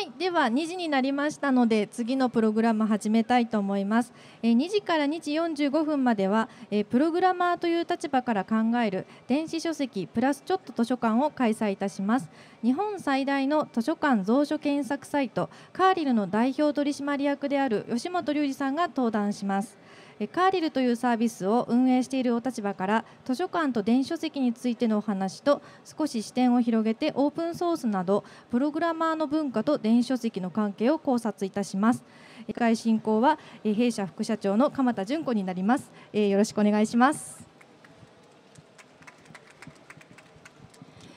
はいでは2時になりましたので次のプログラム始めたいと思います、え2時から2時45分までは、えプログラマーという立場から考える電子書籍プラスちょっと図書館を開催いたします日本最大の図書館蔵書検索サイトカーリルの代表取締役である吉本隆二さんが登壇しますカーリルというサービスを運営しているお立場から図書館と電子書籍についてのお話と少し視点を広げてオープンソースなどプログラマーの文化と電子書籍の関係を考察いたします理解進行は弊社副社長の鎌田純子になりますよろしくお願いします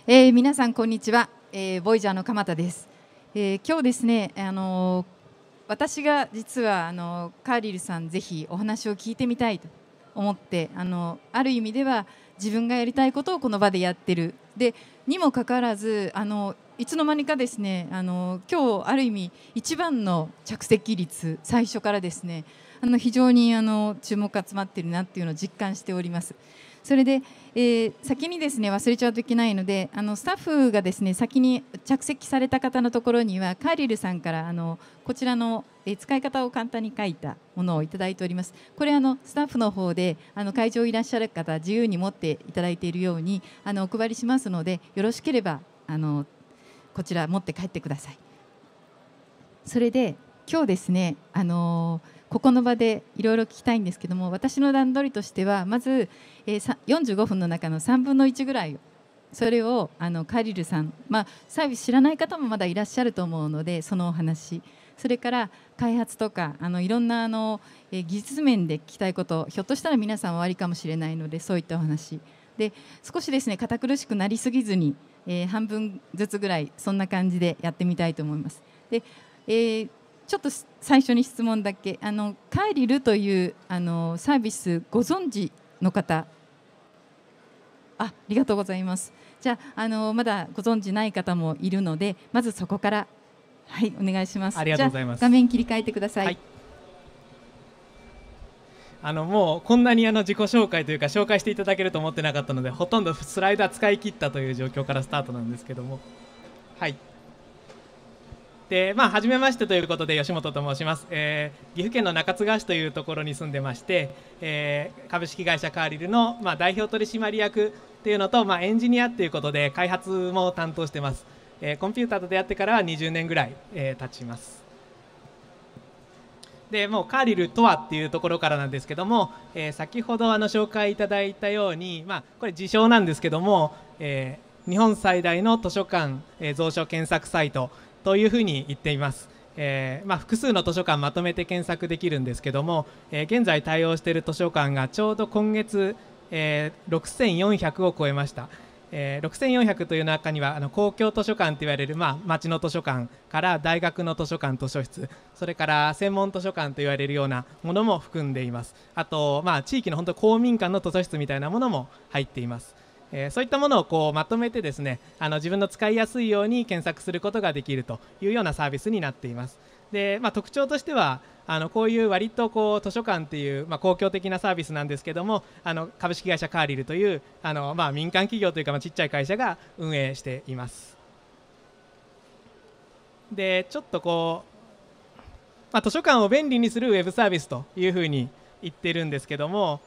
えー、皆さんこんにちは、えー、ボイジャーの鎌田です、えー、今日ですねあのー私が実はあのカーリルさんぜひお話を聞いてみたいと思ってあのある意味では自分がやりたいことをこの場でやってるでにもかかわらずあのいつの間にかですねあの今日ある意味一番の着席率最初からですねあの非常にあの注目が集まっているなっていうのを実感しております。それで、えー、先にですね忘れちゃうといけないのであのスタッフがですね先に着席された方のところにはカーリルさんからあのこちらの、えー、使い方を簡単に書いたものをいただいておりますこれあのスタッフの方であの会場いらっしゃる方自由に持っていただいているようにあのお配りしますのでよろしければあのこちら持って帰ってください。それで今日ですねあのーここの場でいろいろ聞きたいんですけども私の段取りとしてはまず、え45分の中の3分の1ぐらいそれをあのカリルさん、まあ、サービス知らない方もまだいらっしゃると思うのでそのお話それから開発とかあのいろんなあの、え技術面で聞きたいことひょっとしたら皆さんおありかもしれないのでそういったお話で少しですね堅苦しくなりすぎずに、えー、半分ずつぐらいそんな感じでやってみたいと思います。でえーちょっと最初に質問だけあのカイリルというあのサービスご存知の方あありがとうございますじゃあのまだご存知ない方もいるのでまずそこからはいお願いしますありがとうございます画面切り替えてください、はい、あのもうこんなにあの自己紹介というか紹介していただけると思ってなかったのでほとんどスライダー使い切ったという状況からスタートなんですけどもはいでまあ、初めましてということで吉本と申します、えー、岐阜県の中津川市というところに住んでまして、えー、株式会社カーリルの、まあ、代表取締役というのと、まあ、エンジニアということで開発も担当してます、えー、コンピューターと出会ってからは20年ぐらい、えー、経ちますでもうカーリルとはっていうところからなんですけども、えー、先ほどあの紹介いただいたように、まあ、これ自称なんですけども、えー、日本最大の図書館、えー、蔵書検索サイト、というふうに言っています。えー、まあ、複数の図書館まとめて検索できるんですけども、えー、現在対応している図書館がちょうど今月、えー、6400を超えました、え6400という中にはあの公共図書館といわれる、まあ、町の図書館から大学の図書館図書室それから専門図書館といわれるようなものも含んでいますあと、まあ、地域の本当公民館の図書室みたいなものも入っていますえー、そういったものをこうまとめてですねあの自分の使いやすいように検索することができるというようなサービスになっています。で、まあ、特徴としてはあのこういう割とこう図書館っていう、まあ、公共的なサービスなんですけどもあの株式会社カーリルというあの、まあ、民間企業というか、まあ、ちっちゃい会社が運営しています。でちょっとこう、まあ、図書館を便利にするウェブサービスというふうに言ってるんですけども、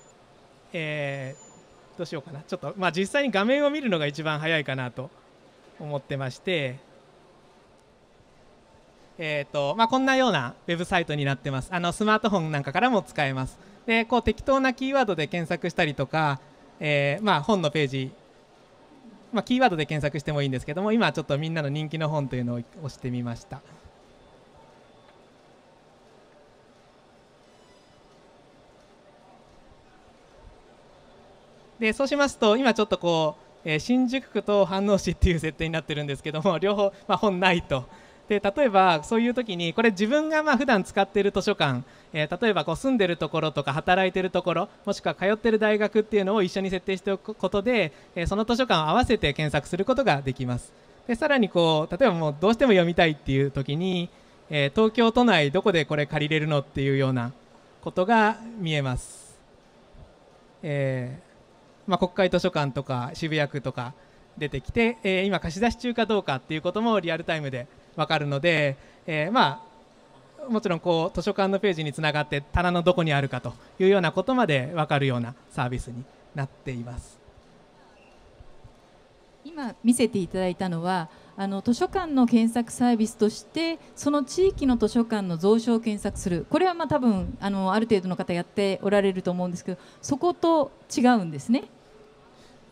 えどうしようかなちょっとまあ実際に画面を見るのが一番早いかなと思ってましてえーとまあ、こんなようなウェブサイトになってますあのスマートフォンなんかからも使えますでこう適当なキーワードで検索したりとか、えー、まあ、本のページ、まあ、キーワードで検索してもいいんですけども今ちょっとみんなの人気の本というのを押してみました。でそうしますと今ちょっとこう、えー、新宿区と飯能市っていう設定になってるんですけども 両方、まあ、本ないと。で例えばそういう時にこれ自分がまあ普段使っている図書館、えー、例えばこう住んでるところとか働いてるところもしくは通っている大学っていうのを一緒に設定しておくことで、えー、その図書館を合わせて検索することができますでさらにこう例えばもうどうしても読みたいっていう時に、えー、東京都内どこでこれ借りれるのっていうようなことが見えます、えまあ、国会図書館とか渋谷区とか出てきて、えー、今貸し出し中かどうかっていうこともリアルタイムで分かるので、えー、まあもちろんこう図書館のページにつながって棚のどこにあるかというようなことまで分かるようなサービスになっています今見せていただいたのはあの図書館の検索サービスとしてその地域の図書館の蔵書を検索するこれはまあ多分あのある程度の方やっておられると思うんですけどそこと違うんですね。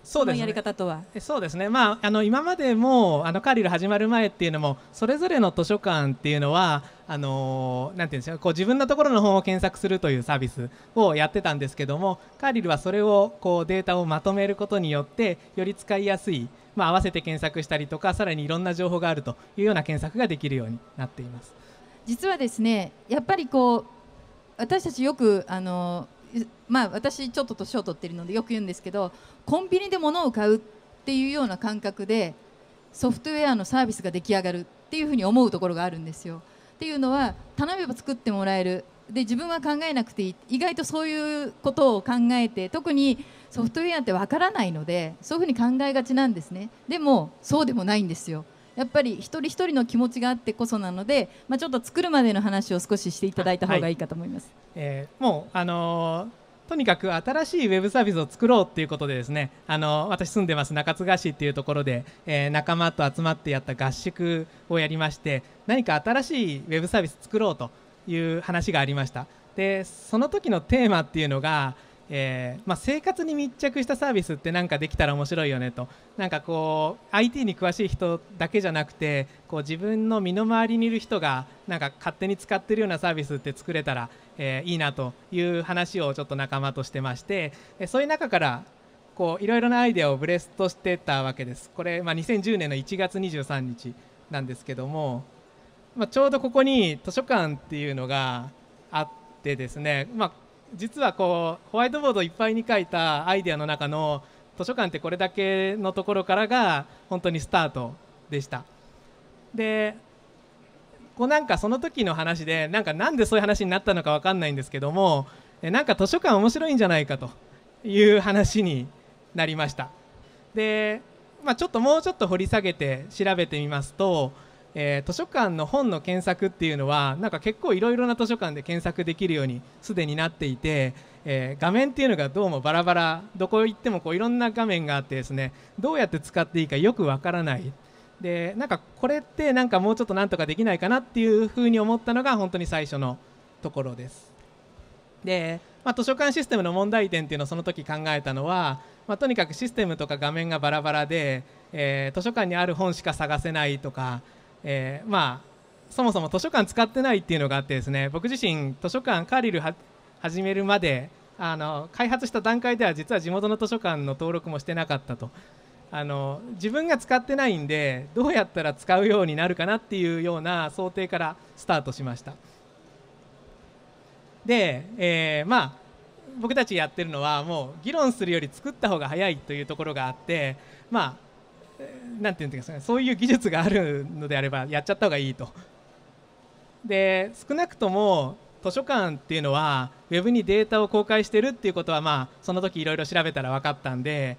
そうですね、やり方とはそうですね、まあ、あの今までもあのカリル始まる前っていうのもそれぞれの図書館っていうのはあのなんていうんでこう自分のところの本を検索するというサービスをやってたんですけどもカーリルはそれをこうデータをまとめることによってより使いやすい、まあ、合わせて検索したりとかさらにいろんな情報があるというような検索ができるようになっています実はですねやっぱりこう私たちよくあのまあ、私ちょっと年を取ってるのでよく言うんですけどコンビニで物を買うっていうような感覚でソフトウェアのサービスが出来上がるっていうふうに思うところがあるんですよ。っていうのは頼めば作ってもらえるで自分は考えなくていい意外とそういうことを考えて特にソフトウェアってわからないのでそういうふうに考えがちなんですねでもそうでもないんですよやっぱり一人一人の気持ちがあってこそなので、まあ、ちょっと作るまでの話を少ししていただいた方がいいかと思います。はい、えー、もうあのーとにかく新しいウェブサービスを作ろうということでですねあの私住んでます中津川市っていうところで、えー、仲間と集まってやった合宿をやりまして何か新しいウェブサービス作ろうという話がありましたでその時のテーマっていうのがえー、まあ、生活に密着したサービスってなんかできたら面白いよねとなんかこう IT に詳しい人だけじゃなくてこう自分の身の回りにいる人がなんか勝手に使ってるようなサービスって作れたら、えー、いいなという話をちょっと仲間としてましてえそういう中からこういろいろなアイデアをブレストしてたわけですこれ、まあ、2010年の1月23日なんですけども、まあ、ちょうどここに図書館っていうのがあってですね、まあ実はこうホワイトボードいっぱいに書いたアイデアの中の図書館ってこれだけのところからが本当にスタートでした。でこうなんかその時の話でなんかなんでそういう話になったのか分かんないんですけどもなんか図書館面白いんじゃないかという話になりましたで、まあ、ちょっともうちょっと掘り下げて調べてみますとえー、図書館の本の検索っていうのはなんか結構いろいろな図書館で検索できるようにすでになっていて、えー、画面っていうのがどうもバラバラどこ行ってもこういろんな画面があってですねどうやって使っていいかよくわからないでなんかこれってなんかもうちょっとなんとかできないかなっていうふうに思ったのが本当に最初のところです。で、まあ、図書館システムの問題点っていうのをその時考えたのは、まあ、とにかくシステムとか画面がバラバラで、えー、図書館にある本しか探せないとかえー、まあそもそも図書館使ってないっていうのがあってですね僕自身図書館カーリル始めるまであの開発した段階では実は地元の図書館の登録もしてなかったとあの自分が使ってないんでどうやったら使うようになるかなっていうような想定からスタートしましたで、えー、まあ僕たちやってるのはもう議論するより作った方が早いというところがあってまあなんていうんですかねそういう技術があるのであればやっちゃった方がいいと。で少なくとも図書館っていうのはウェブにデータを公開してるっていうことはまあその時いろいろ調べたら分かったんで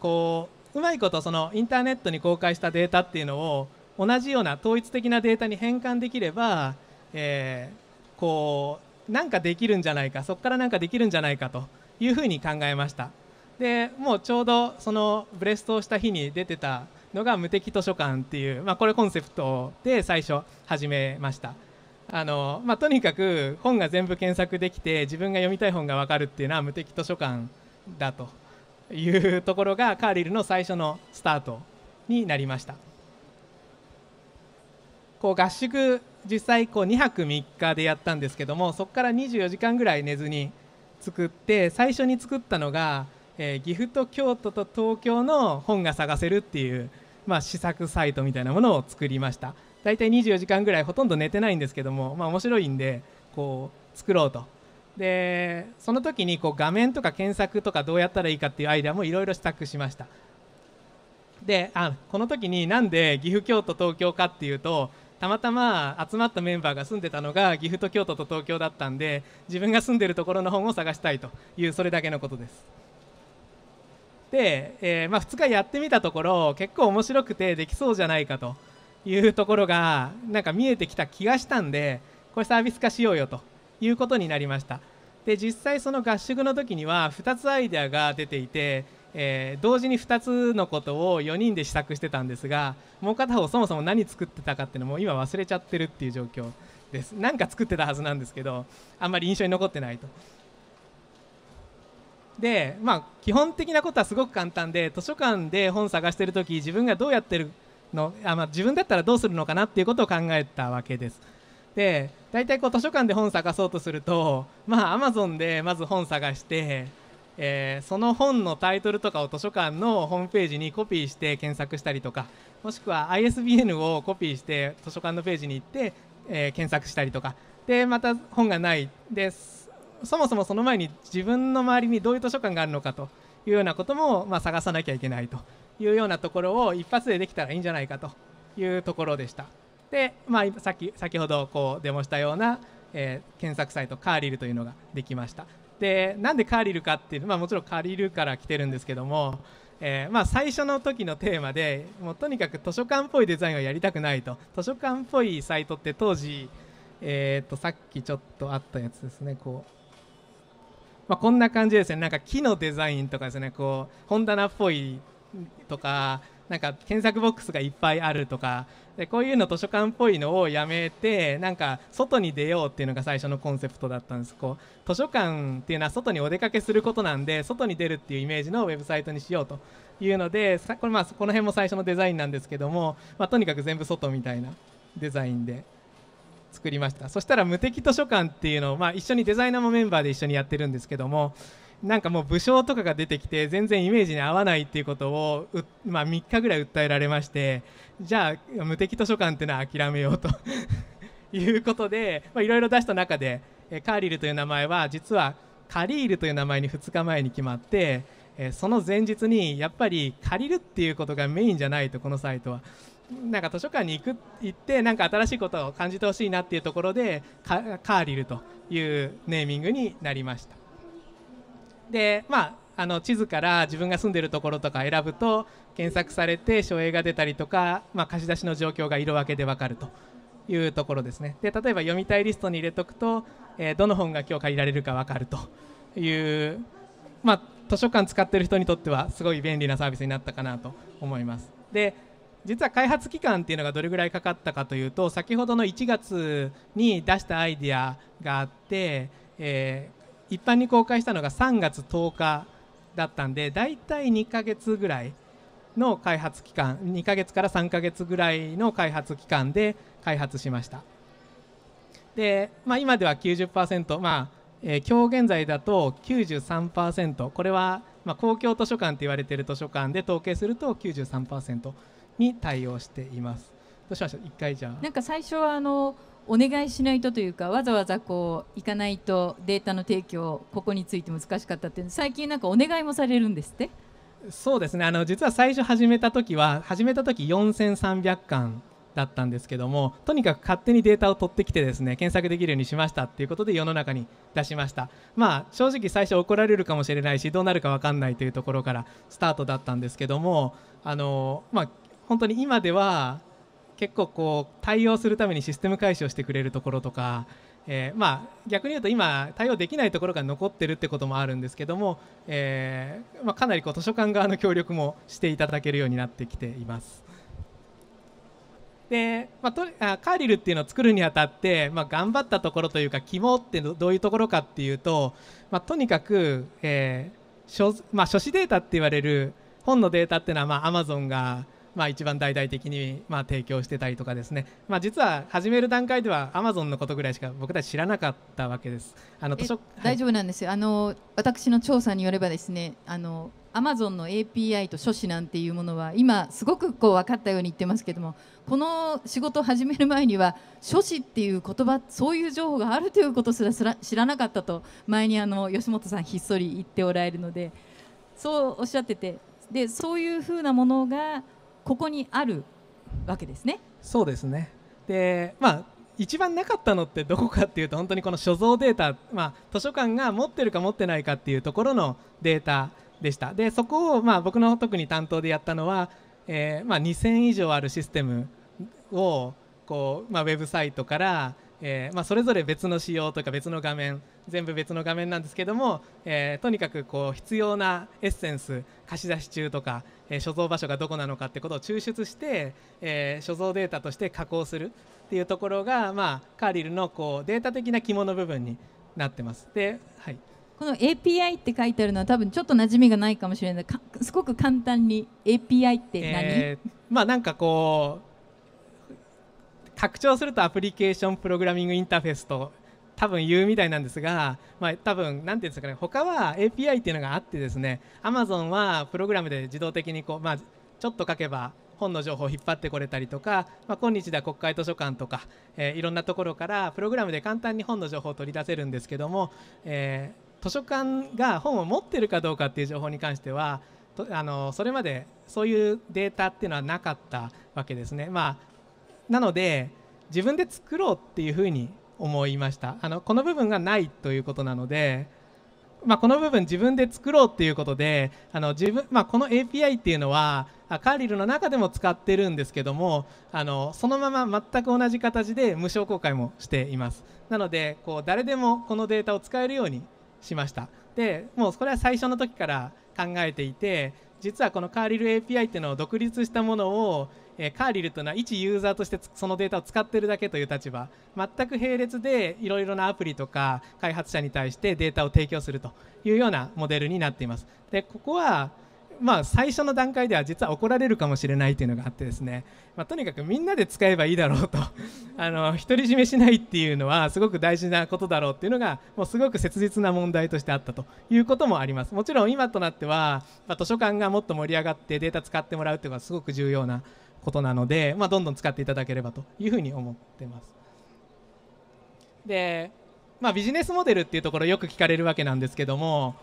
こううまいことそのインターネットに公開したデータっていうのを同じような統一的なデータに変換できれば、えー、こうなんかできるんじゃないかそこからなんかできるんじゃないかというふうに考えました。でもうちょうどそのブレストをした日に出てたのが「無敵図書館」っていう、まあ、これコンセプトで最初始めましたあの、まあ、とにかく本が全部検索できて自分が読みたい本が分かるっていうのは無敵図書館だというところがカーリルの最初のスタートになりましたこう合宿実際こう2泊3日でやったんですけどもそこから24時間ぐらい寝ずに作って最初に作ったのがえー、岐阜と京都と東京の本が探せるっていう、まあ、試作サイトみたいなものを作りました大体24時間ぐらいほとんど寝てないんですけども、まあ、面白いんでこう作ろうとでその時にこう画面とか検索とかどうやったらいいかっていうアイデアもいろいろ試作しましたであこの時になんで岐阜京都東京かっていうとたまたま集まったメンバーが住んでたのが岐阜と京都と東京だったんで自分が住んでるところの本を探したいというそれだけのことです。で、えー、まあ、2日やってみたところ結構面白くてできそうじゃないかというところがなんか見えてきた気がしたんでこれサービス化しようよということになりましたで実際その合宿の時には2つアイデアが出ていて、えー、同時に2つのことを4人で試作してたんですがもう片方そもそも何作ってたかっていうのも今忘れちゃってるっていう状況です何か作ってたはずなんですけどあんまり印象に残ってないとで、まあ、基本的なことはすごく簡単で図書館で本探してる時自分がどうやってるのあ、まあ、自分だったらどうするのかなっていうことを考えたわけです。で大体こう図書館で本探そうとするとまあアマゾンでまず本探して、えー、その本のタイトルとかを図書館のホームページにコピーして検索したりとかもしくは ISBN をコピーして図書館のページに行って、えー、検索したりとかでまた本がないですそもそもその前に自分の周りにどういう図書館があるのかというようなことも、まあ、探さなきゃいけないというようなところを一発でできたらいいんじゃないかというところでした。で、まあ、さっき先ほどこうデモしたような、えー、検索サイトカーリルというのができました。でなんでカーリルかっていう、まあ、もちろんカーリルから来てるんですけども、えー、まあ、最初の時のテーマでもうとにかく図書館っぽいデザインはやりたくないと図書館っぽいサイトって当時、えー、とさっきちょっとあったやつですねこうまあ、こんな感じですねなんか木のデザインとかですねこう本棚っぽいとかなんか検索ボックスがいっぱいあるとかでこういうの図書館っぽいのをやめてなんか外に出ようっていうのが最初のコンセプトだったんですこう図書館っていうのは外にお出かけすることなんで外に出るっていうイメージのウェブサイトにしようというのでこれまあこの辺も最初のデザインなんですけども、まあ、とにかく全部外みたいなデザインで作りましたそしたら無敵図書館っていうのを、まあ、一緒にデザイナーもメンバーで一緒にやってるんですけどもなんかもう武将とかが出てきて全然イメージに合わないっていうことをまあ、3日ぐらい訴えられましてじゃあ無敵図書館っていうのは諦めようと いうことでいろいろ出した中でカーリルという名前は実はカリールという名前に2日前に決まってその前日にやっぱり借りるっていうことがメインじゃないとこのサイトはなんか図書館に行く行ってなんか新しいことを感じてほしいなっていうところでカーリルというネーミングになりましたでまああの地図から自分が住んでるところとか選ぶと検索されて書影が出たりとか、まあ、貸し出しの状況が色分けで分かるというところですねで例えば読みたいリストに入れとくと、えー、どの本が今日借りられるか分かるという、まあ、図書館使ってる人にとってはすごい便利なサービスになったかなと思いますで実は開発期間っていうのがどれぐらいかかったかというと先ほどの1月に出したアイディアがあって、えー、一般に公開したのが3月10日だったんで大体2ヶ月ぐらいの開発期間2ヶ月から3ヶ月ぐらいの開発期間で開発しましたで、まあ、今では90%まあ、えー、今日現在だと93%これはまあ、公共図書館と言われている図書館で統計すると93%。に対応しています。どうしましょう一回じゃなんか最初はあのお願いしないとというかわざわざこう行かないとデータの提供ここについて難しかったっていう最近なんかお願いもされるんですってそうですねあの実は最初始めた時は始めた時4300巻だったんですけどもとにかく勝手にデータを取ってきてですね検索できるようにしましたっていうことで世の中に出しましたまあ正直最初怒られるかもしれないしどうなるか分かんないというところからスタートだったんですけどもあのまあ本当に今では結構こう対応するためにシステム開始をしてくれるところとか、えー、まあ逆に言うと今対応できないところが残ってるってこともあるんですけども、えー、まあ、かなりこう図書館側の協力もしていただけるようになってきています。で、まあ、とあカーリルっていうのを作るにあたって、まあ、頑張ったところというか肝ってどういうところかっていうと、まあ、とにかく、えー書まあ、書誌データって言われる本のデータっていうのは、まあ、Amazon がまあ、一番大々的にま提供してたりとかですね、まあ、実は始める段階ではアマゾンのことぐらいしか僕たち知らなかったわけです。あの図書、はい、大丈夫なんですよあの私の調査によればですねあのアマゾンの API と書誌なんていうものは今すごくこう分かったように言ってますけどもこの仕事を始める前には書誌っていう言葉そういう情報があるということすら知らなかったと前にあの吉本さんひっそり言っておられるのでそうおっしゃっててでそういうふうなものがここにあるわけですね。そうですねで、まあ、一番なかったのってどこかっていうと本当にこの所蔵データ、まあ、図書館が持ってるか持ってないかっていうところのデータでしたでそこをまあ僕の特に担当でやったのは、えー、まあ、2000以上あるシステムをこう、まあ、ウェブサイトからえー、まあ、それぞれ別の仕様とか別の画面全部別の画面なんですけども、えー、とにかくこう必要なエッセンス貸し出し中とか、えー、所蔵場所がどこなのかってことを抽出して、え所蔵データとして加工するっていうところが、まあ、カーリルのこうデータ的な肝の部分になってます。ではい、この API って書いてあるのは多分ちょっと馴染みがないかもしれないすごく簡単に API って何、えー、まあなんかこう拡張するとアプリケーションプログラミングインターフェースと多分言うみたいなんですが、まあ、多分なんていうんですかね他は API っていうのがあってですね Amazon はプログラムで自動的にこう、まあ、ちょっと書けば本の情報を引っ張ってこれたりとか、まあ、今日では国会図書館とか、えー、いろんなところからプログラムで簡単に本の情報を取り出せるんですけども、えー、図書館が本を持ってるかどうかっていう情報に関してはとあのそれまでそういうデータっていうのはなかったわけですね。まあなので自分で作ろうっていうふうに思いましたあのこの部分がないということなので、まあ、この部分自分で作ろうっていうことであの自分、まあ、この API っていうのはカーリルの中でも使ってるんですけどもあのそのまま全く同じ形で無償公開もしていますなのでこう誰でもこのデータを使えるようにしましたでもうこれは最初の時から考えていて実はこのカーリル API っていうのを独立したものをえー、カーリルというのは一ユーザーとしてそのデータを使ってるだけという立場全く並列でいろいろなアプリとか開発者に対してデータを提供するというようなモデルになっていますでここはまあ、最初の段階では実は怒られるかもしれないというのがあってですね、まあ、とにかくみんなで使えばいいだろうと あの独り占めしないっていうのはすごく大事なことだろうっていうのがもうすごく切実な問題としてあったということもありますもちろん今となっては、まあ、図書館がもっと盛り上がってデータ使ってもらうというのはすごく重要なことなので、まあ、どんどん使っていただければというふうに思ってます。で、まあ、ビジネスモデルっていうところよく聞かれるわけなんですけども、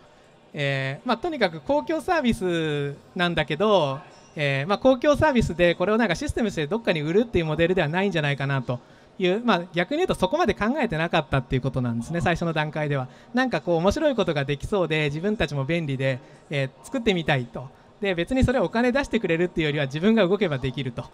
えー、まあ、とにかく公共サービスなんだけど、えー、ま公共サービスでこれをなんかシステムしてどっかに売るっていうモデルではないんじゃないかなという、まあ、逆に言うとそこまで考えてなかったっていうことなんですね最初の段階ではなんかこう面白いことができそうで自分たちも便利で、えー、作ってみたいと。で別にそれお金出してくれるっていうよりは自分が動けばできると、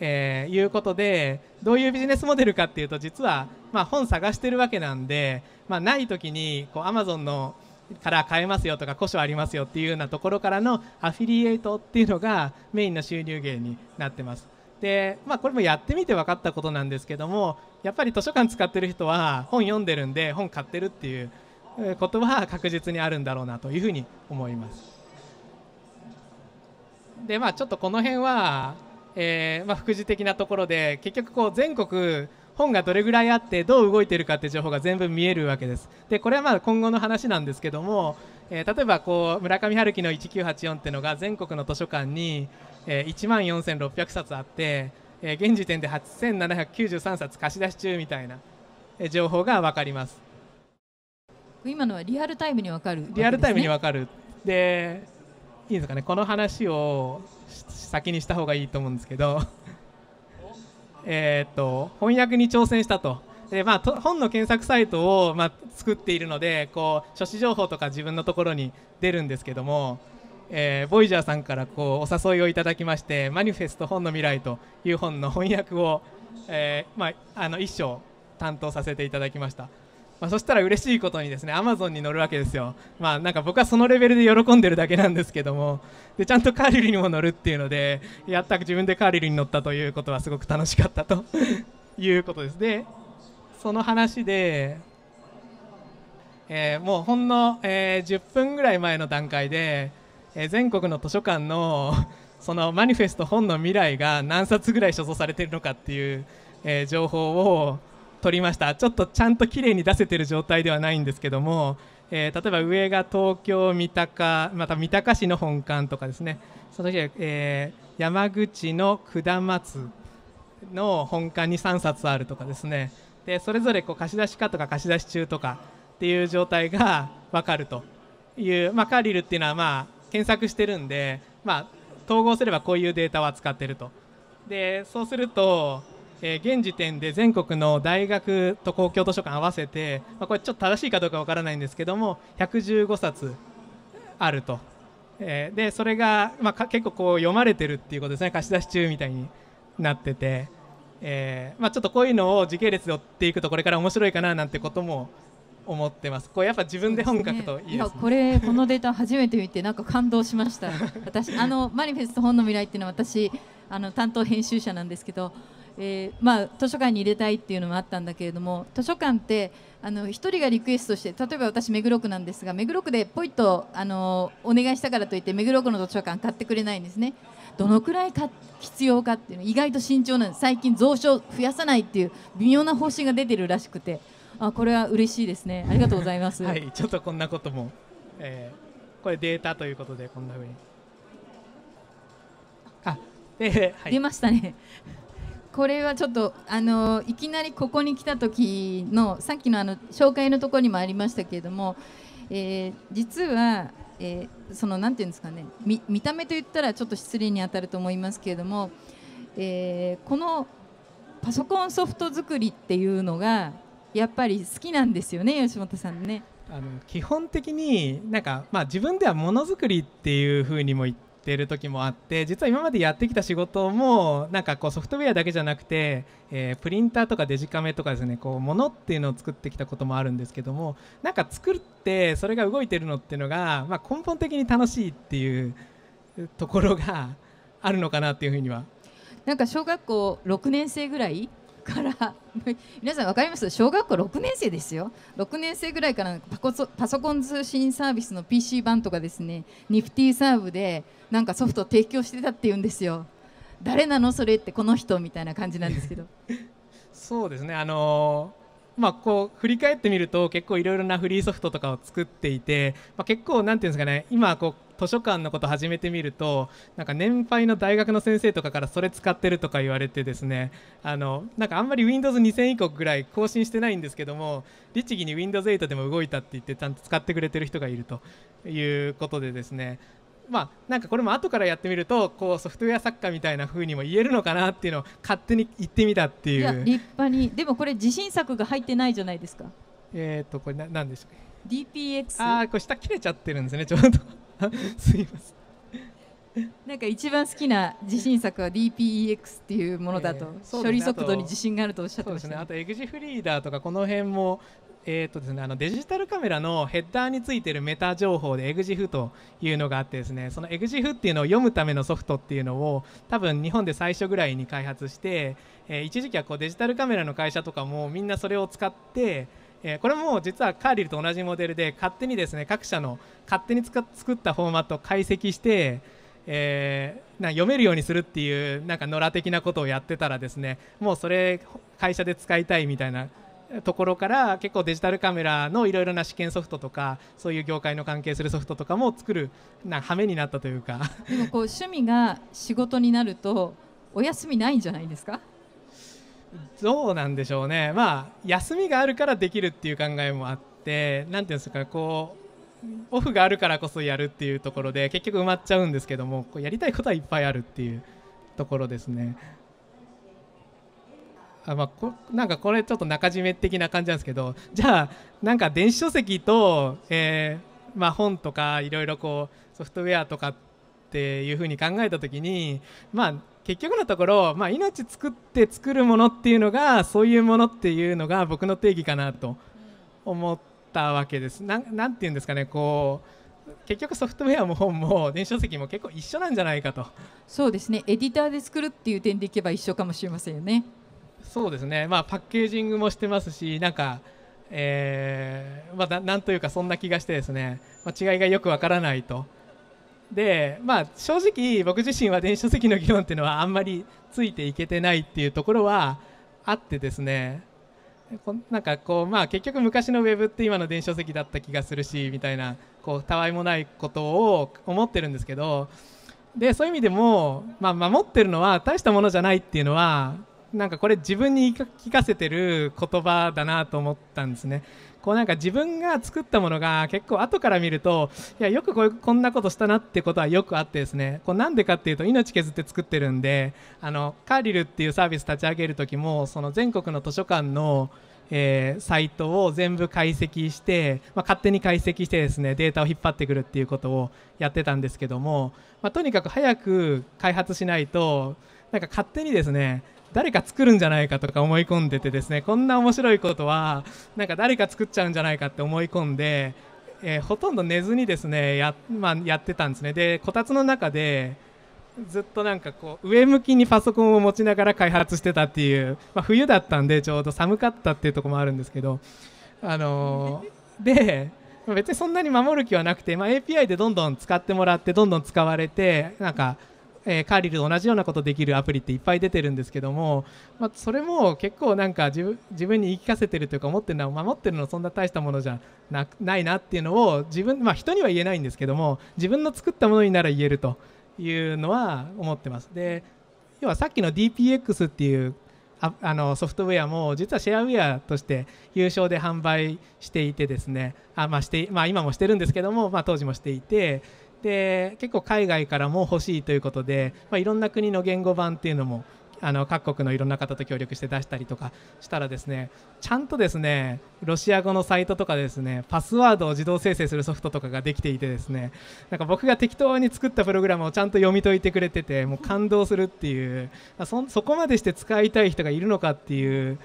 えー、いうことでどういうビジネスモデルかっていうと実は、まあ、本探してるわけなんで、まあ、ない時にこう Amazon のから買えますよとか古書ありますよっていうようなところからのアフィリエイトっていうのがメインの収入源になってます。でまあ、これもやってみて分かったことなんですけどもやっぱり図書館使ってる人は本読んでるんで本買ってるっていうことは確実にあるんだろうなというふうに思います。でまあちょっとこの辺は、えーまあ、副次的なところで結局こう全国本がどれぐらいあってどう動いてるかって情報が全部見えるわけです。でこれはまあ今後の話なんですけども、えー、例えばこう村上春樹の1984っていうのが全国の図書館に、えー、1万4600冊あって、えー、現時点で8793冊貸し出し中みたいな、え情報が分かります。今のはリアルタイムに分かる、ね、リアルタイムに分かるでいいですかねこの話を先にした方がいいと思うんですけど えっと翻訳に挑戦したと。でまあ、本の検索サイトを、まあ、作っているのでこう書誌情報とか自分のところに出るんですけども、えー、ボイジャーさんからこうお誘いをいただきまして「マニフェスト本の未来」という本の翻訳を、えー、まあ、あの一章担当させていただきました。まあ、そしたら嬉しいことにですねアマゾンに乗るわけですよ、まあ、なんか僕はそのレベルで喜んでるだけなんですけどもでちゃんとカーリルにも乗るっていうのでやった自分でカーリルに乗ったということはすごく楽しかったと いうことですでその話で、えー、もうほんの、えー、10分ぐらい前の段階で、えー、全国の図書館の そのマニフェスト本の未来が何冊ぐらい所蔵されているのかっていう、え情報を撮りましたちょっとちゃんと綺麗に出せてる状態ではないんですけども、えー、例えば上が東京三鷹また三鷹市の本館とかですねその時は、えー、山口の下松の本館に3冊あるとかですねでそれぞれこう貸し出しかとか貸し出し中とかっていう状態が分かるという、まあ、カーリルっていうのはまあ検索してるんで、まあ、統合すればこういうデータを扱ってるとでそうするとえー、現時点で全国の大学と公共図書館合わせて、まあ、これちょっと正しいかどうかわからないんですけども115冊あると、えー、でそれが、まあ、結構こう読まれてるっていうことですね貸し出し中みたいになってて、えー、まあ、ちょっとこういうのを時系列で追っていくとこれから面白いかななんてことも思ってます。これやっぱ自分で本書くといい、ねね、これこのデータ初めて見てなんか感動しました。私あのマニフェスト本の未来っていうのは私あの担当編集者なんですけど。えー、まあ、図書館に入れたいっていうのもあったんだけれども図書館ってあの1人がリクエストして例えば私目黒区なんですが目黒区でポイッとあのお願いしたからといって目黒区の図書館買ってくれないんですねどのくらいか必要かっていうの意外と慎重なんです最近蔵書を増やさないっていう微妙な方針が出てるらしくてあこれは嬉しいですねありがとうございます はいちょっとこんなことも、えー、これデータということでこんなふうにあ、えはい、出ましたねこれはちょっとあのいきなりここに来た時のさっきのあの紹介のところにもありましたけれども、えー、実は、えー、そのなんていうんですかね見見た目といったらちょっと失礼にあたると思いますけれども、えー、このパソコンソフト作りっていうのがやっぱり好きなんですよね吉本さんね。あの基本的になんか、まあ、自分ではものづくりっていうふうにも言っってる時もあって実は今までやってきた仕事もなんかこうソフトウェアだけじゃなくて、えー、プリンターとかデジカメとかですねこう物っていうのを作ってきたこともあるんですけどもなんか作ってそれが動いてるのっていうのが、まあ、根本的に楽しいっていうところがあるのかなっていうふうにはなんか小学校6年生ぐらいから 皆さん分かります小学校6年生ですよ6年生ぐらいからパソコン通信サービスの PC 版とかですねニフティーサーブでなんかソフトを提供してたって言うんですよ誰なのそれってこの人みたいな感じなんですけど そうですねあのー、まあ、こう振り返ってみると結構いろいろなフリーソフトとかを作っていて、まあ、結構なんていうんですかね今こう図書館のこと始めてみるとなんか年配の大学の先生とかからそれ使ってるとか言われてですねあのなんかあんまり Windows2000 以降ぐらい更新してないんですけども律儀に Windows8 でも動いたって言ってちゃんと使ってくれてる人がいるということでですねまあ、なんかこれも後からやってみるとこうソフトウェア作家みたいな風にも言えるのかなっていうのを勝手に言ってみたっていういや立派にでもこれ自信作が入ってないじゃないですかえっ、とこれな何でしたっけ DPX ああこれ下切れちゃってるんですねちょうど すいませんなんか一番好きな自信作は DPEX っていうものだと、処理速度に自信があるとおっしゃってました、ね、あとエグジフリーダーとかこの辺もえーとですね、あのデジタルカメラのヘッダーについてるメタ情報で EXIF というのがあってですねその EXIF っていうのを読むためのソフトっていうのを多分日本で最初ぐらいに開発して、えー、一時期はこうデジタルカメラの会社とかもみんなそれを使ってえこれも実はカーリルと同じモデルで勝手にですね各社の勝手に作ったフォーマットを解析して、えー、な読めるようにするっていうなんか野良的なことをやってたらですねもうそれ会社で使いたいみたいなところから結構デジタルカメラのいろいろな試験ソフトとかそういう業界の関係するソフトとかも作るな羽目になったというかでもこう趣味が仕事になるとお休みないんじゃないですかどうなんでしょうね、まあ、休みがあるからできるっていう考えもあって、なんていうんですか、こう、オフがあるからこそやるっていうところで、結局埋まっちゃうんですけども、こうやりたいことはいっぱいあるっていうところですね。あまあ、こなんかこれちょっと中締め的な感じなんですけどじゃあなんか電子書籍と、えー、まあ、本とかいろいろこうソフトウェアとかっていうふうに考えた時にまあ結局のところ、まあ、命作って作るものっていうのがそういうものっていうのが僕の定義かなと思ったわけです。ななんて言うんですかねこう結局ソフトウェアも本も電子書籍も結構一緒なんじゃないかとそうですねエディターで作るっていう点でいけば一緒かもしれませんよねそうですねまあパッケージングもしてますしなんかえー、まあ、なんというかそんな気がしてですね、まあ、違いがよくわからないとでまあ正直僕自身は電子書籍の議論っていうのはあんまりついていけてないっていうところはあってですねなんかこうまあ結局昔のウェブって今の電子書籍だった気がするしみたいなこうたわいもないことを思ってるんですけどでそういう意味でも、まあ、守ってるのは大したものじゃないっていうのはなんかこれ自分に聞かせてる言葉だなと思ったんですね。こうなんか自分が作ったものが結構後から見るといやよくこういうこんなことしたなってことはよくあってですねこうなんでかっていうと命削って作ってるんであのカーリルっていうサービス立ち上げる時もその全国の図書館のえー、サイトを全部解析して、まあ、勝手に解析してですねデータを引っ張ってくるっていうことをやってたんですけども、まあ、とにかく早く開発しないとなんか勝手にですね誰か作るんじゃないかとか思い込んでてですねこんな面白いことはなんか誰か作っちゃうんじゃないかって思い込んで、えー、ほとんど寝ずにですねや,、まあ、やってたんですねでこたつの中でずっとなんかこう上向きにパソコンを持ちながら開発してたっていう、まあ、冬だったんでちょうど寒かったっていうとこもあるんですけどあのー、で別にそんなに守る気はなくて、まあ、API でどんどん使ってもらってどんどん使われてなんかえー、カーリルと同じようなことできるアプリっていっぱい出てるんですけども、まあ、それも結構なんか自分自分に言い聞かせてるというか思ってるのは守ってるのそんな大したものじゃなないなっていうのを自分、まあ、人には言えないんですけども自分の作ったものになら言えるというのは思ってます。で要はさっきの DPX っていうああのソフトウェアも実はシェアウェアとして優勝で販売していてですねあ、まあしてまあ、今もしてるんですけども、まあ、当時もしていてで結構海外からも欲しいということで、まあ、いろんな国の言語版っていうのもあの各国のいろんな方と協力して出したりとかしたらですねちゃんとですねロシア語のサイトとかですねパスワードを自動生成するソフトとかができていてですねなんか僕が適当に作ったプログラムをちゃんと読み解いてくれててもう感動するっていうそそこまでして使いたい人がいるのかっていう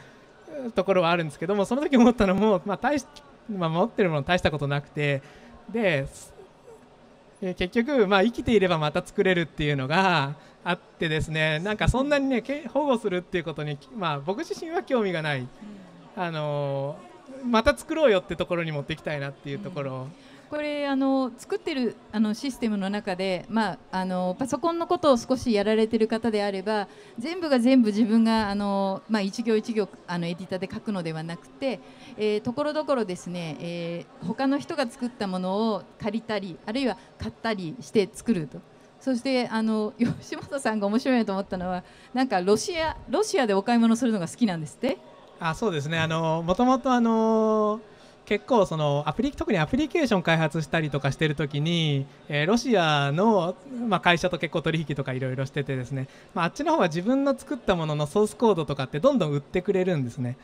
ところはあるんですけどもその時思ったのも、まあ、大しまあ、持ってるもの大したことなくてでえ結局、まあ、生きていればまた作れるっていうのがあってですねなんかそんなにね保護するっていうことに、まあ、僕自身は興味がない、あのまた作ろうよってところに持っていきたいなっていうところ。うんこれあの作ってるあのシステムの中で、まあ、あのパソコンのことを少しやられてる方であれば全部が全部自分があの、まあ、一行一行あのエディターで書くのではなくて、えー、ところどころですね、えー、他の人が作ったものを借りたりあるいは買ったりして作ると。そしてあの吉本さんが面白いなと思ったのはなんかロシアロシアでお買い物するのが好きなんですってあそうですねあのもともとあの結構そのアプリ特にアプリケーション開発したりとかしてる時に、えー、ロシアの、まあ、会社と結構取引とかいろいろしててですね、まあ、あっちの方は自分の作ったもののソースコードとかってどんどん売ってくれるんですね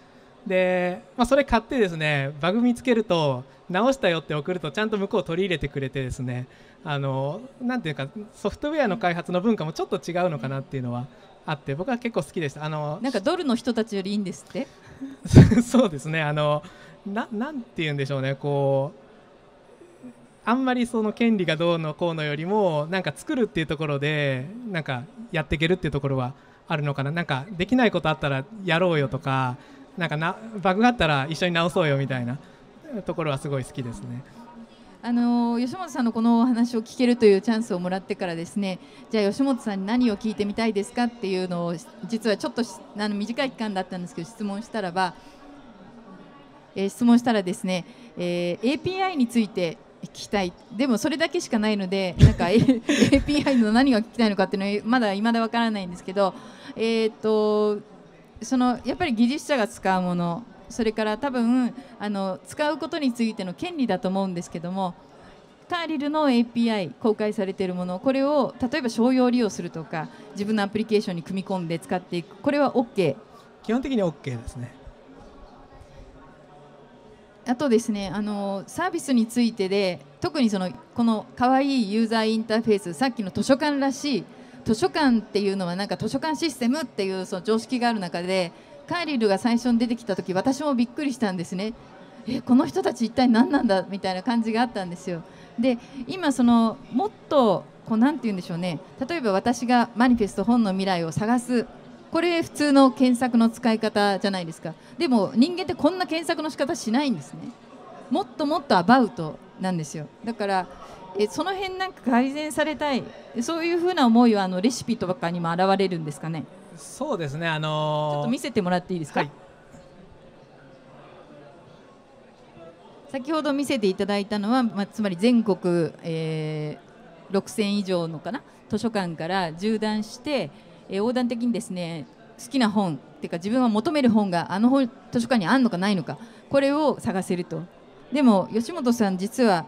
で、まあ、それ買ってですねバグ見つけると直したよって送るとちゃんと向こう取り入れてくれてですねあのなていうかソフトウェアの開発の文化もちょっと違うのかなっていうのはあって僕は結構好きでしたあのなんかドルの人たちよりいいんですって そうですねあのななんて言うんでしょうねこうあんまりその権利がどうのこうのよりもなんか作るっていうところでなんかやっていけるっていうところはあるのかななんかできないことあったらやろうよとかなんかなバグがあったら一緒に直そうよみたいなところはすごい好きですね。あの吉本さんのこのお話を聞けるというチャンスをもらってからですねじゃあ吉本さんに何を聞いてみたいですかっていうのを実はちょっとあの短い期間だったんですけど質問したらばえー、質問したらですね、えー、API について聞きたいでもそれだけしかないのでなんか API の何が聞きたいのかっていうのはまだいまだわからないんですけど、えーと、とそのやっぱり技術者が使うものそれから多分あの使うことについての権利だと思うんですけどもカーリルの API 公開されているものこれを例えば商用利用するとか自分のアプリケーションに組み込んで使っていくこれは OK 基本的に OK ですねあとですねあのサービスについてで特にそのこのかわいいユーザーインターフェースさっきの図書館らしい図書館っていうのはなんか図書館システムっていうその常識がある中でカーリルが最初に出てきた時私もびっくりしたんですねえこの人たち一体何なんだみたいな感じがあったんですよで今そのもっとこうなて言うんでしょうね例えば私がマニフェスト本の未来を探すこれ普通の検索の使い方じゃないですかでも人間ってこんな検索の仕方しないんですねもっともっとアバウトなんですよだからえその辺なんか改善されたいそういうふうな思いはあのレシピとかにも現れるんですかねそうですねあのー、ちょっと見せてもらっていいですか、はい、先ほど見せていただいたのは、まあ、つまり全国、えー、6000以上のかな図書館から縦断してえー、横断的にですね好きな本っていうか自分は求める本があの本図書館にあるのかないのかこれを探せるとでも吉本さん実は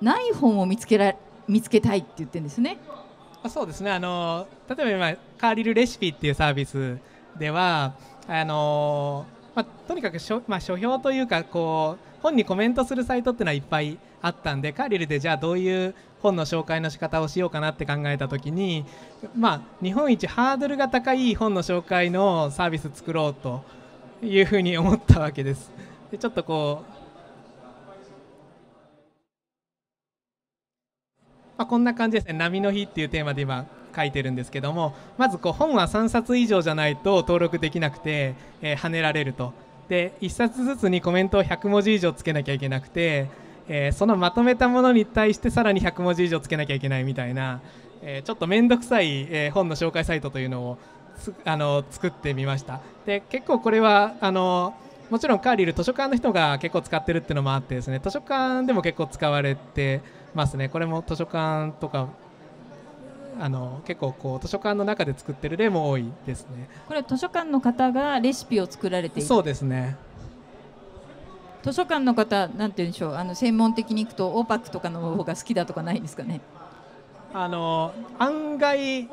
ない本を見つけら見つけたいって言ってるんですねそうですねあの例えば今カーリルレシピっていうサービスではあの、まあ、とにかく書,、まあ、書評というかこう本にコメントするサイトっていうのはいっぱいあったんでカーリルでじゃあどういう本の紹介の仕方をしようかなって考えた時にまあ日本一ハードルが高い本の紹介のサービス作ろうというふうに思ったわけです。でちょっとこうまあ、こんな感じですね「波の日」っていうテーマで今書いてるんですけどもまずこう本は3冊以上じゃないと登録できなくて、えー、跳ねられるとで1冊ずつにコメントを100文字以上つけなきゃいけなくてえー、そのまとめたものに対してさらに100文字以上つけなきゃいけないみたいな、えー、ちょっと面倒くさい、えー、本の紹介サイトというのをあの作ってみましたで結構これはあのもちろんカーリル図書館の人が結構使ってるっていうのもあってですね図書館でも結構使われてますねこれも図書館とかあの結構こう図書館の中で作ってる例も多いですねこれは図書館の方がレシピを作られているそうですね図書館の方、なんて言うんでしょう、あの専門的に行くと、オーパックとかの方が好きだとかないですかね。あの案外、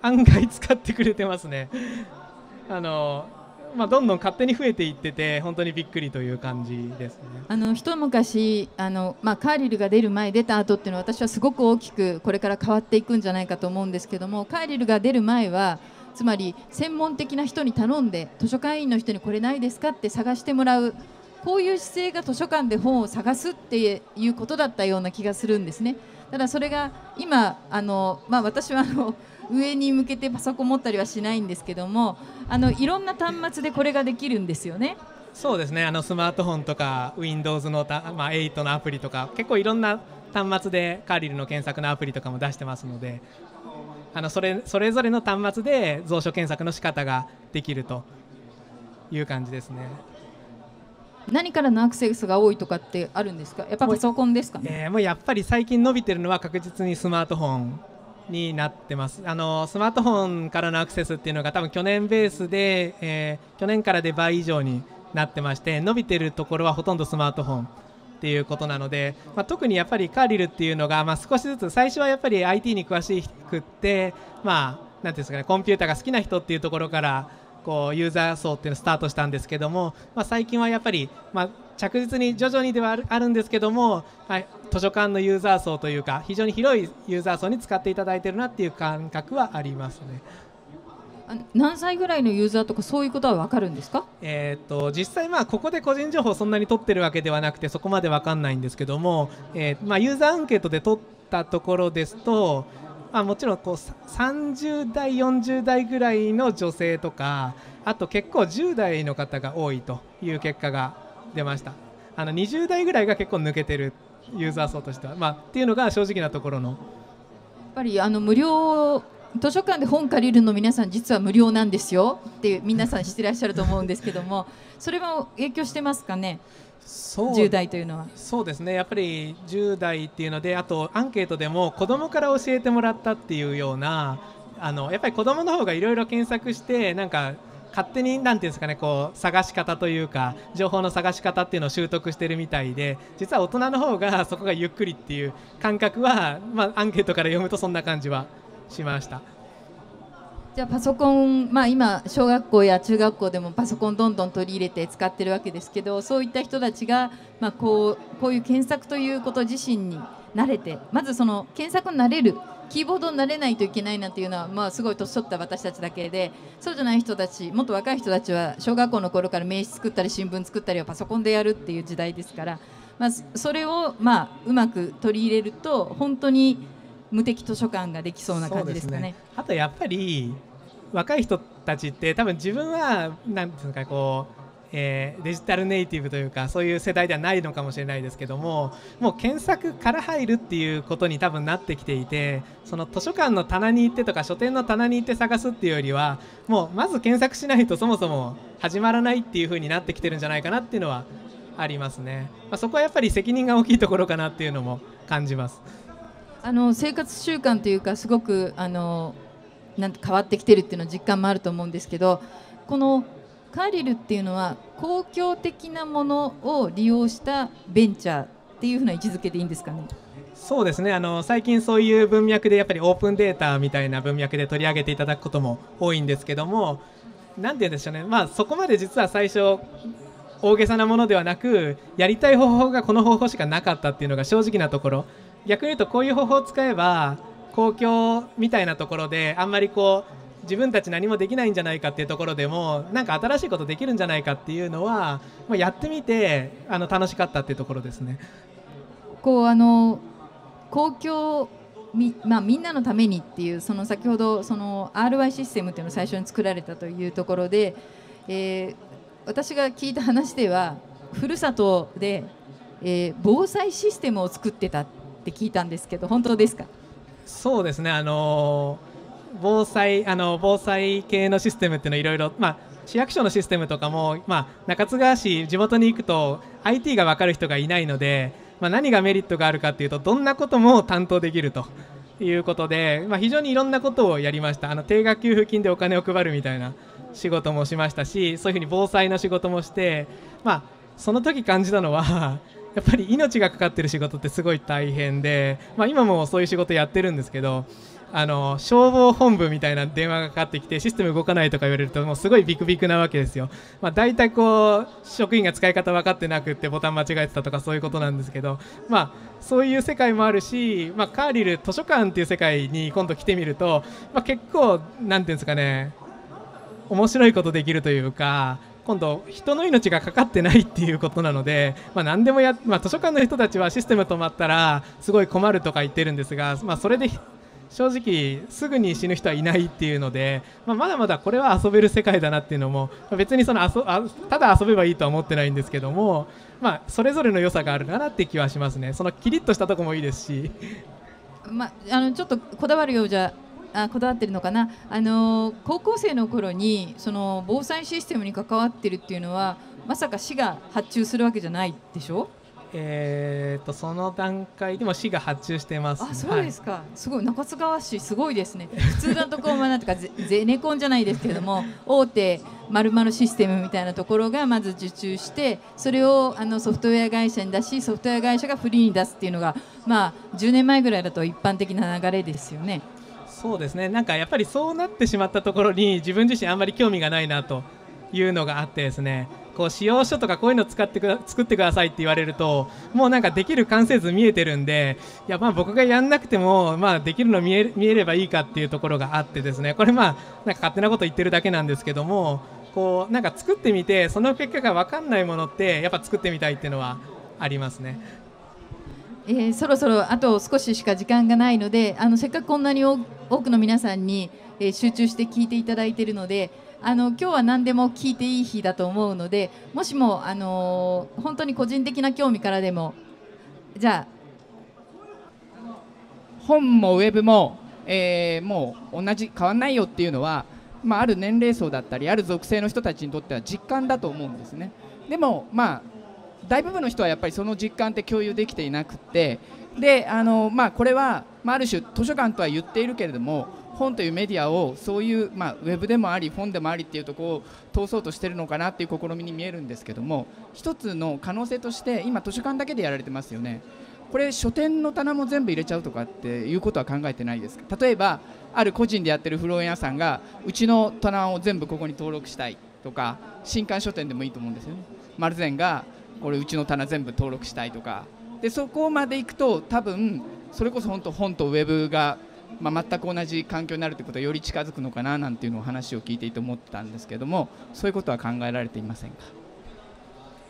案外使ってくれてますね。あのまあ、どんどん勝手に増えていってて本当にびっくりという感じですねあの一昔あの、まあ、カーリルが出る前出た後っていうのは私はすごく大きくこれから変わっていくんじゃないかと思うんですけどもカーリルが出る前はつまり専門的な人に頼んで図書館員の人にこれないですかって探してもらうこういう姿勢が図書館で本を探すっていうことだったような気がするんですね。ただそれが今あの、まあ、私はあの 上に向けてパソコン持ったりはしないんですけどもあのいろんな端末でこれができるんですよね。そうですねあのスマートフォンとか Windows のた、まあ、8のアプリとか結構いろんな端末でカーリルの検索のアプリとかも出してますのであのそれそれぞれの端末で蔵書検索の仕方ができるという感じですね。何からのアクセスが多いとかってあるんですかやっぱパソコンですかねもう,、えもうやっぱり最近伸びてるのは確実にスマートフォンになってますあのスマートフォンからのアクセスっていうのが多分去年ベースで、えー、去年からで倍以上になってまして伸びてるところはほとんどスマートフォンっていうことなので、まあ、特にやっぱりカーリルっていうのが、まあ、少しずつ最初はやっぱり IT に詳しくって、まあ、なんですかねコンピューターが好きな人っていうところからこうユーザー層っていうのをスタートしたんですけども、まあ、最近はやっぱり、まあ、着実に徐々にではあるんですけども、はい、図書館のユーザー層というか非常に広いユーザー層に使っていただいてるなっていう感覚はありますね。何歳ぐらいのユーザーとかそういうことは分かるんですか、えーと、と実際、まあ、ここで個人情報そんなに取ってるわけではなくてそこまで分かんないんですけども、えーまあ、ユーザーアンケートで取ったところですとまあ、もちろんこう30代40代ぐらいの女性とかあと結構10代の方が多いという結果が出ましたあの20代ぐらいが結構抜けてるユーザー層としては、まあ、っていうのが正直なところのやっぱりあの無料図書館で本借りるの皆さん実は無料なんですよって皆さん知ってらっしゃると思うんですけどもそれは影響してますかね10代というのはそうですねやっぱり10代っていうのであとアンケートでも子供から教えてもらったっていうようなあのやっぱり子供の方がいろいろ検索してなんか勝手に何ていうんですかねこう探し方というか情報の探し方っていうのを習得してるみたいで実は大人の方がそこがゆっくりっていう感覚は、まあ、アンケートから読むとそんな感じはしました。じゃあパソコン、まあ、今小学校や中学校でもパソコンどんどん取り入れて使ってるわけですけどそういった人たちが、まあ、こうこういう検索ということ自身に慣れてまずその検索になれるキーボードになれないといけないなんていうのは、まあ、すごい年取った私たちだけでそうじゃない人たちもっと若い人たちは小学校の頃から名刺作ったり新聞作ったりをパソコンでやるっていう時代ですから、まあ、それを、まあ、うまく取り入れると本当に無敵図書館ができそうな感じですかね。ねあとやっぱり若い人たちって多分自分はなんていうかこうえー、デジタルネイティブというかそういう世代ではないのかもしれないですけどももう検索から入るっていうことに多分なってきていてその図書館の棚に行ってとか書店の棚に行って探すっていうよりはもうまず検索しないとそもそも始まらないっていう風になってきてるんじゃないかなっていうのはありますね、まあ、そこはやっぱり責任が大きいところかなっていうのも感じます。あの生活習慣というかすごくあのなん変わってきてるっていうの実感もあると思うんですけどこのカーリルっていうのは公共的なものを利用したベンチャーっていうふうな位置づけでいいんですかね。そうですねあの最近そういう文脈でやっぱりオープンデータみたいな文脈で取り上げていただくことも多いんですけどもんて言うんでしょうね、まあ、そこまで実は最初大げさなものではなくやりたい方法がこの方法しかなかったっていうのが正直なところ逆に言うとこういう方法を使えば公共みたいなところであんまりこう自分たち何もできないんじゃないかっていうところでもなんか新しいことできるんじゃないかっていうのはもうやってみてあの楽しかったっていうところですね。こうあの公共み,、まあ、みんなのためにっていうその先ほどその RY システムっていうのを最初に作られたというところで、えー、私が聞いた話ではふるさとで、えー、防災システムを作ってたっって聞いたんですけど本当ですかそうですねあの防災あの防災系のシステムっていうのいろいろ、まあ、市役所のシステムとかも、まあ、中津川市地元に行くと IT が分かる人がいないので、まあ、何がメリットがあるかっていうとどんなことも担当できるということで、まあ、非常にいろんなことをやりましたあの定額給付金でお金を配るみたいな仕事もしましたしそういうふうに防災の仕事もして、まあ、その時感じたのはやっぱり命がかかってる仕事ってすごい大変で、まあ、今もそういう仕事やってるんですけどあの消防本部みたいな電話がかかってきてシステム動かないとか言われるともうすごいビクビクなわけですよ、まあ、大体こう職員が使い方分かってなくってボタン間違えてたとかそういうことなんですけど、まあ、そういう世界もあるし、まあ、カーリル図書館っていう世界に今度来てみると、まあ、結構何て言うんですかね面白いことできるというか今度人の命がかかってないっていうことなので、まあ、何でもや、まあ、図書館の人たちはシステム止まったらすごい困るとか言ってるんですが、まあ、それで正直すぐに死ぬ人はいないっていうので、まあ、まだまだこれは遊べる世界だなっていうのも、別にそのあそあただ遊べばいいとは思ってないんですけども、まあ、それぞれの良さがあるかなって気はしますねそのキリッとしたとこもいいですし。まあのちょっとこだわるようじゃあこだわってるのかなあの高校生の頃にその防災システムに関わってるっていうのはまさか市が発注するわけじゃないでしょえーと、その段階でも市が発注してます、ね、あそうですか、はい、すごい中津川市すごいですね普通のところもなんとか ゼネコンじゃないですけれども大手まるまるシステムみたいなところがまず受注してそれをあのソフトウェア会社に出しソフトウェア会社がフリーに出すっていうのが、まあ、10年前ぐらいだと一般的な流れですよね。そうですねなんかやっぱりそうなってしまったところに自分自身あんまり興味がないなというのがあってですねこう使用書とかこういうの使ってく作ってくださいって言われるともうなんかできる完成図見えてるんでいやまあ僕がやんなくてもまあできるの見え見えればいいかっていうところがあってですねこれまあなんか勝手なこと言ってるだけなんですけどもこうなんか作ってみてその結果が分かんないものってやっぱ作ってみたいっていうのはありますね。えー、そろそろあと少ししか時間がないのであのせっかくこんなに多くの皆さんに、えー、集中して聞いていただいているのであの今日は何でも聞いていい日だと思うのでもしも、あのー、本当に個人的な興味からでもじゃあ本もウェブも、えー、もう同じ変わんないよっていうのは、まあ、ある年齢層だったりある属性の人たちにとっては実感だと思うんですね。でも、まあ大部分の人はやっぱりその実感って共有できていなくてであの、まあ、これは、まあ、る種図書館とは言っているけれども本というメディアをそういう、まあ、ウェブでもあり本でもありっていうところを通そうとしてるのかなっていう試みに見えるんですけども一つの可能性として今図書館だけでやられてますよねこれ書店の棚も全部入れちゃうとかっていうことは考えてないですか例えばある個人でやってるフロ園屋さんがうちの棚を全部ここに登録したいとか新刊書店でもいいと思うんですよね丸善がこれうちの棚全部登録したいとかでそこまでいくと多分それこそ本当本とウェブが、まあ、全く同じ環境になるということはより近づくのかななんていうのを話を聞いていて思ったんですけどもそういうことは考えられていませんか、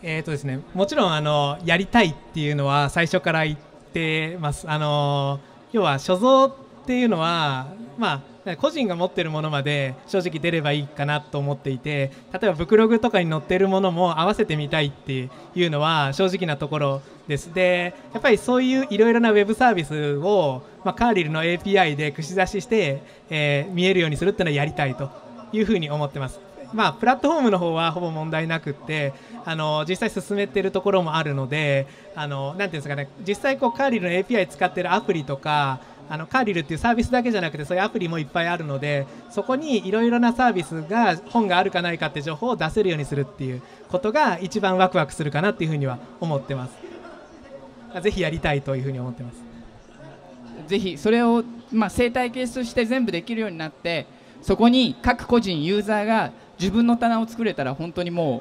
えーとですね、もちろんあのやりたいっていうのは最初から言ってます。あの要は所蔵っていうのは、まあ個人が持ってるものまで正直出ればいいかなと思っていて例えばブクログとかに載ってるものも合わせてみたいっていうのは正直なところですでやっぱりそういういろいろなウェブサービスを、まあ、カーリルの API で串刺しして、えー、見えるようにするっていうのはやりたいというふうに思ってます。まあ、プラットフォームの方はほぼ問題なくってあの実際進めてるところもあるのであのなていうんですかね実際こうカーリルの API 使ってるアプリとかあのカーリルっていうサービスだけじゃなくてそういうアプリもいっぱいあるのでそこにいろいろなサービスが本があるかないかって情報を出せるようにするっていうことが一番ワクワクするかなっていうふうには思ってますぜひやりたいというふうに思ってますぜひそれを、まあ、生態系として全部できるようになってそこに各個人ユーザーが自分の棚を作れたら本当にも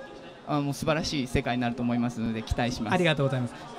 うあの素晴らしい世界になると思いますので期待しますありがとうございます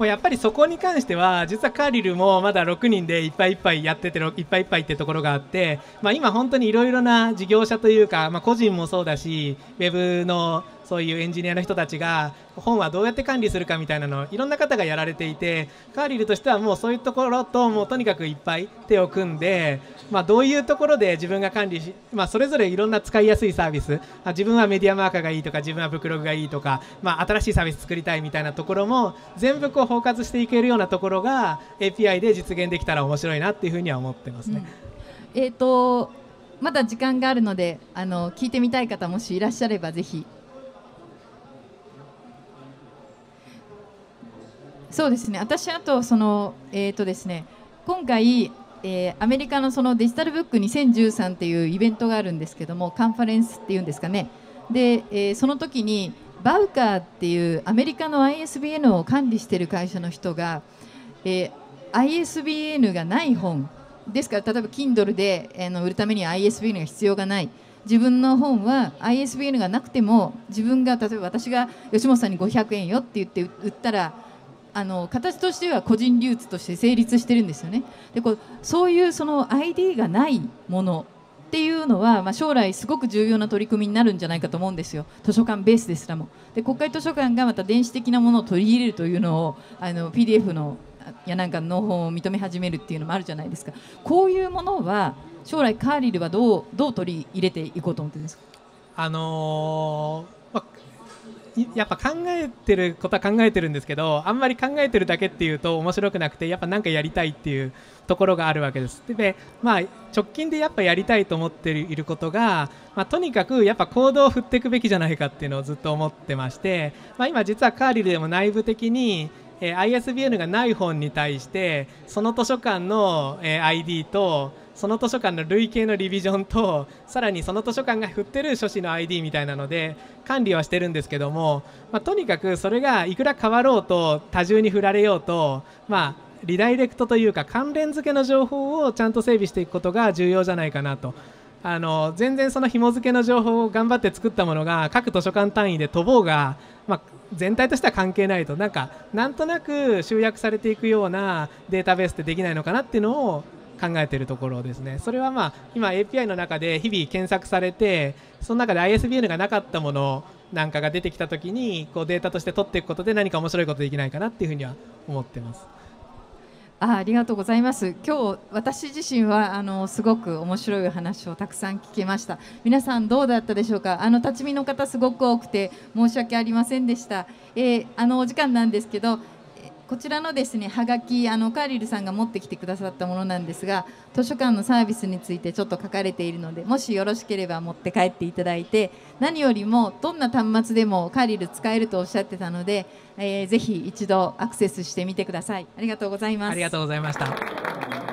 もうやっぱりそこに関しては実はカーリルもまだ6人でいっぱいいっぱいやってていっぱいいっぱいってところがあって、まあ、今本当にいろいろな事業者というか、まあ、個人もそうだしウェブのそういうエンジニアの人たちが本はどうやって管理するかみたいなのをいろんな方がやられていてカーリルとしてはもうそういうところともうとにかくいっぱい手を組んで、まあ、どういうところで自分が管理し、まあ、それぞれいろんな使いやすいサービス自分はメディアマーカーがいいとか自分はブクログがいいとか、まあ、新しいサービス作りたいみたいなところも全部こう包括していけるようなところが API で実現できたら面白いなっていうふうには思ってますね。うん、えーとまだ時間があるのであの聞いてみたい方もしいらっしゃればぜひそうですね私あとそのえっ、ー、とですね今回えー、アメリカのそのデジタルブック2013っていうイベントがあるんですけどもカンファレンスっていうんですかねで、えー、その時にバウカーっていうアメリカの ISBN を管理している会社の人が、えー、ISBN がない本ですから例えば Kindle で、えの売るためには ISBN が必要がない自分の本は ISBN がなくても自分が例えば私が吉本さんに500円よって言って売ったらあの形としては個人流通として成立してるんですよね。でこうそういうその ID がないものっていうのは、まあ、将来すごく重要な取り組みになるんじゃないかと思うんですよ図書館ベースですらもで国会図書館がまた電子的なものを取り入れるというのをあの PDF のやなんかの本を認め始めるっていうのもあるじゃないですかこういうものは将来カーリルはどうどう取り入れていこうと思ってるんですかあのーやっぱ考えてることは考えてるんですけどあんまり考えてるだけっていうと面白くなくてやっぱ何かやりたいっていうところがあるわけですで、まあ、直近でやっぱやりたいと思っていることが、まあ、とにかくやっぱ行動を振っていくべきじゃないかっていうのをずっと思ってまして、まあ、今実はカーリルでも内部的にえー、ISBN がない本に対してその図書館の、えー、ID とその図書館の累計のリビジョンとさらにその図書館が振ってる書士の ID みたいなので管理はしてるんですけども、まあ、とにかくそれがいくら変わろうと多重に振られようと、まあ、リダイレクトというか関連付けの情報をちゃんと整備していくことが重要じゃないかなと。あの全然その紐付けの情報を頑張って作ったものが各図書館単位で飛ぼうが、まあ、全体としては関係ないとなんかなんとなく集約されていくようなデータベースってできないのかなっていうのを考えているところですね。それはまあ今 API の中で日々検索されてその中で ISBN がなかったものなんかが出てきたときにこうデータとして取っていくことで何か面白いことできないかなっていうふうには思ってます。あありがとうございます。今日私自身はあのすごく面白い話をたくさん聞きました。皆さんどうだったでしょうか。あの立ち見の方すごく多くて申し訳ありませんでした。えー、あのお時間なんですけど。こちらのですねはがきあのカーリルさんが持ってきてくださったものなんですが図書館のサービスについてちょっと書かれているのでもしよろしければ持って帰っていただいて何よりもどんな端末でもカーリル使えるとおっしゃってたので、えー、ぜひ一度アクセスしてみてくださいありがとうございますありがとうございました